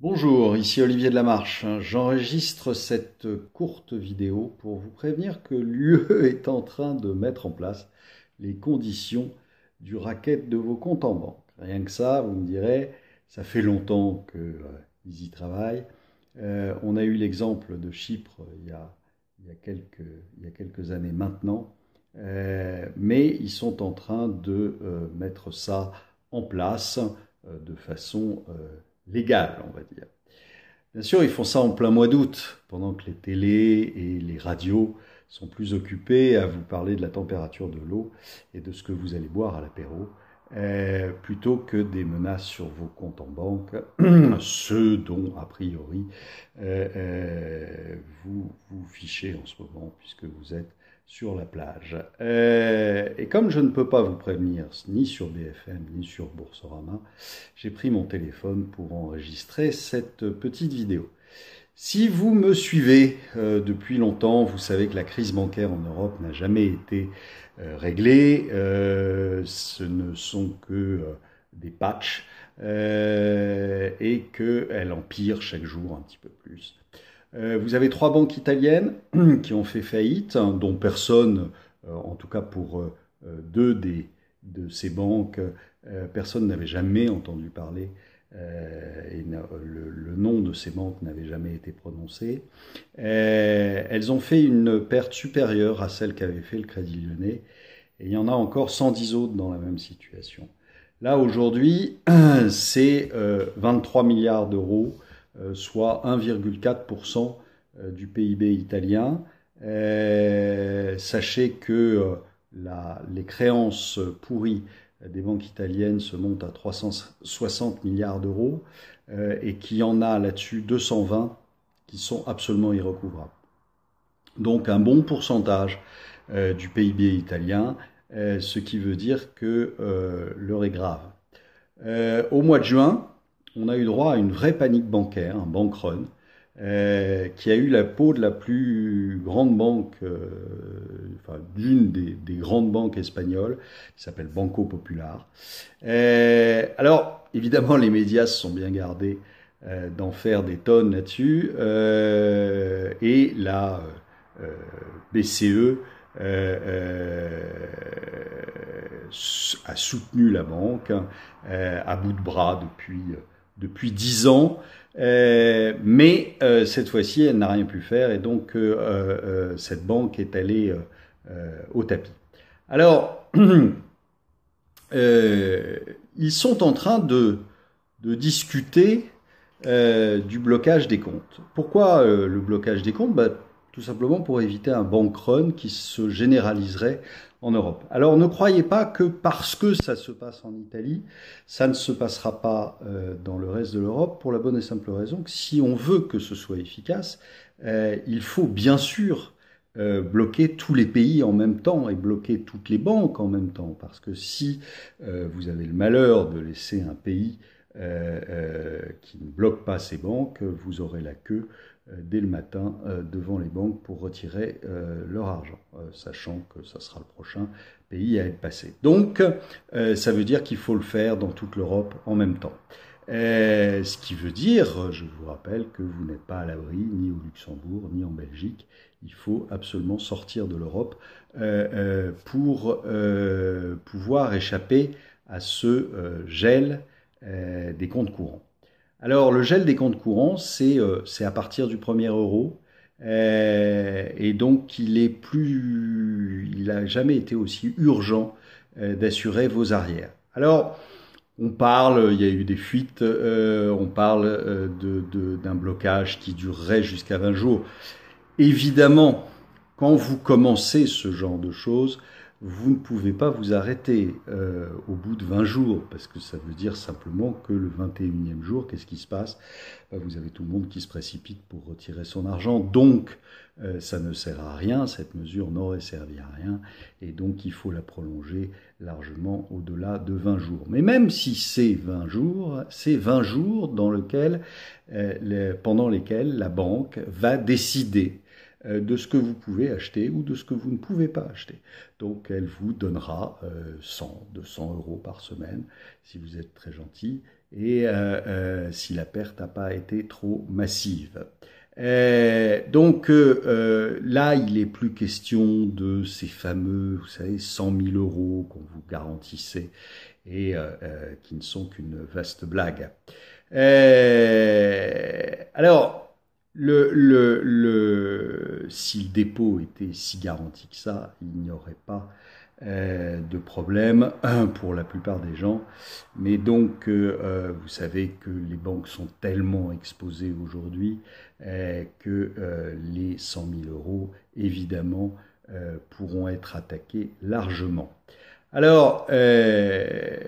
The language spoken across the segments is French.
Bonjour, ici Olivier de la Marche. J'enregistre cette courte vidéo pour vous prévenir que l'UE est en train de mettre en place les conditions du racket de vos comptes en banque. Rien que ça, vous me direz, ça fait longtemps qu'ils euh, y travaillent. Euh, on a eu l'exemple de Chypre il y, a, quelques, années maintenant, euh, mais ils sont en train de mettre ça en place de façon légal, on va dire. Bien sûr, ils font ça en plein mois d'août, pendant que les télés et les radios sont plus occupés à vous parler de la température de l'eau et de ce que vous allez boire à l'apéro, euh, plutôt que des menaces sur vos comptes en banque, ce dont, a priori, euh, euh, vous vous fichez en ce moment, puisque vous êtes sur la plage. Euh, et comme je ne peux pas vous prévenir, ni sur BFM, ni sur Boursorama, j'ai pris mon téléphone pour enregistrer cette petite vidéo. Si vous me suivez euh, depuis longtemps, vous savez que la crise bancaire en Europe n'a jamais été euh, réglée. ce ne sont que des patchs et qu'elle empire chaque jour un petit peu plus. Euh, vous avez trois banques italiennes qui ont fait faillite, hein, dont personne, euh, en tout cas pour euh, deux des, de ces banques, personne n'avait jamais entendu parler. le, nom de ces banques n'avait jamais été prononcé. elles ont fait une perte supérieure à celle qu'avait fait le Crédit Lyonnais. Et il y en a encore 110 autres dans la même situation. Là, aujourd'hui, c'est 23 milliards d'euros euh, soit 1,4% euh, du PIB italien. Euh, sachez que les créances pourries des banques italiennes se montent à 360 milliards d'euros et qu'il y en a là-dessus 220 qui sont absolument irrecouvrables. Donc un bon pourcentage du PIB italien, ce qui veut dire que l'heure est grave. au mois de juin, on a eu droit à une vraie panique bancaire, un bank run, euh, qui a eu la peau de la plus grande banque, euh, enfin, d'une des, grandes banques espagnoles, qui s'appelle Banco Popular. Euh, alors, évidemment, les médias se sont bien gardés d'en faire des tonnes là-dessus, et la BCE a soutenu la banque à bout de bras depuis depuis dix ans. Euh, mais euh, cette fois-ci, elle n'a rien pu faire et donc euh, cette banque est allée au tapis. Alors, ils sont en train de, discuter du blocage des comptes. Pourquoi le blocage des comptes bah, Tout simplement pour éviter un bank run qui se généraliserait en Europe. Alors ne croyez pas que parce que ça se passe en Italie, ça ne se passera pas euh, dans le reste de l'Europe, pour la bonne et simple raison que si on veut que ce soit efficace, euh, il faut bien sûr euh, bloquer tous les pays en même temps et bloquer toutes les banques en même temps, parce que si vous avez le malheur de laisser un pays qui ne bloque pas ses banques, vous aurez la queue euh, dès le matin euh, devant les banques pour retirer euh, leur argent, sachant que ça sera le prochain pays à être passé. Donc, ça veut dire qu'il faut le faire dans toute l'Europe en même temps. ce qui veut dire, je vous rappelle, que vous n'êtes pas à l'abri ni au Luxembourg ni en Belgique. Il faut absolument sortir de l'Europe pour pouvoir échapper à ce gel des comptes courants. Alors, le gel des comptes courants, c'est euh, à partir du premier euro. Euh, et donc, il est plus, il n'a jamais été aussi urgent euh, d'assurer vos arrières. Alors, on parle, il y a eu des fuites, on parle d'un blocage qui durerait jusqu'à 20 jours. Évidemment, quand vous commencez ce genre de choses, vous ne pouvez pas vous arrêter euh, au bout de 20 jours, parce que ça veut dire simplement que le 21e jour, qu'est-ce qui se passe euh, Vous avez tout le monde qui se précipite pour retirer son argent, donc euh, ça ne sert à rien, cette mesure n'aurait servi à rien, et donc il faut la prolonger largement au-delà de 20 jours. Mais même si c'est 20 jours, c'est 20 jours dans lequel, pendant lesquels la banque va décider euh, de ce que vous pouvez acheter ou de ce que vous ne pouvez pas acheter. Donc elle vous donnera 100, euh, 200 euros par semaine si vous êtes très gentil et euh, si la perte n'a pas été trop massive. donc là, il est plus question de ces fameux, vous savez, 100 000 euros qu'on vous garantissait et qui ne sont qu'une vaste blague. alors, le, si le dépôt était si garanti que ça, il n'y aurait pas euh, de problème pour la plupart des gens. Mais donc, euh, euh, vous savez que les banques sont tellement exposées aujourd'hui que les 100 000 euros, évidemment, pourront être attaqués largement. Alors, euh,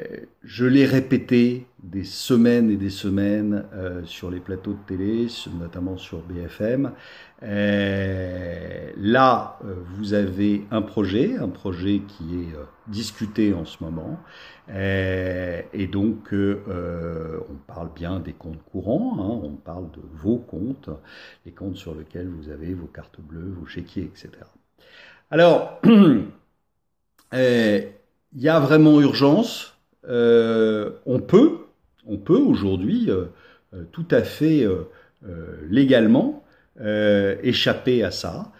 je l'ai répété des semaines et des semaines euh, sur les plateaux de télé, notamment sur BFM. Euh, là, vous avez un projet, un projet qui est discuté en ce moment. et donc, on parle bien des comptes courants, hein, on parle de vos comptes, les comptes sur lesquels vous avez vos cartes bleues, vos chéquiers, etc. Alors, il y a vraiment urgence. Euh, on peut, on peut aujourd'hui euh, euh, tout à fait légalement échapper à ça.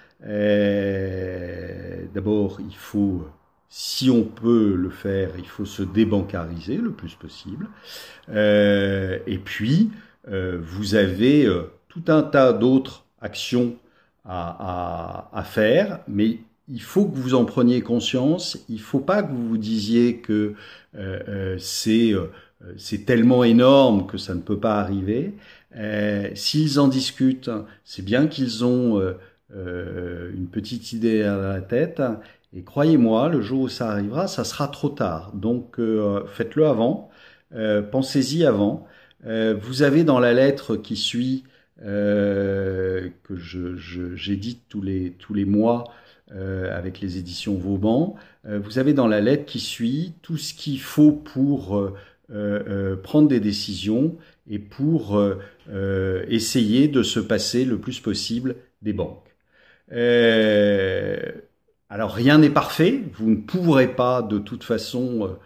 D'abord, il faut, si on peut le faire, il faut se débancariser le plus possible. et puis, vous avez tout un tas d'autres actions à, à faire, mais il faut que vous en preniez conscience, il faut pas que vous vous disiez que euh, euh c'est euh, c'est tellement énorme que ça ne peut pas arriver. Euh, S'ils en discutent, c'est bien qu'ils ont euh, une petite idée à la tête. Et croyez-moi, le jour où ça arrivera, ça sera trop tard. Donc faites-le avant, pensez-y avant. vous avez dans la lettre qui suit que j'édite je, tous les tous les mois euh, avec les éditions Vauban. Euh, vous avez dans la lettre qui suit tout ce qu'il faut pour euh, prendre des décisions et pour essayer de se passer le plus possible des banques. alors rien n'est parfait, vous ne pourrez pas de toute façon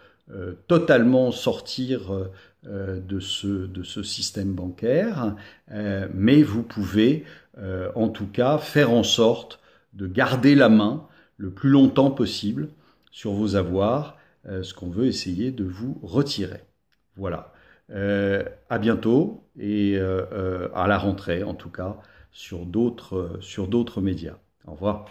totalement sortir de ce, de ce système bancaire, mais vous pouvez en tout cas faire en sorte de garder la main le plus longtemps possible sur vos avoirs, euh, ce qu'on veut essayer de vous retirer. Voilà. Euh, à bientôt et euh, à la rentrée, en tout cas, sur d'autres médias. Au revoir.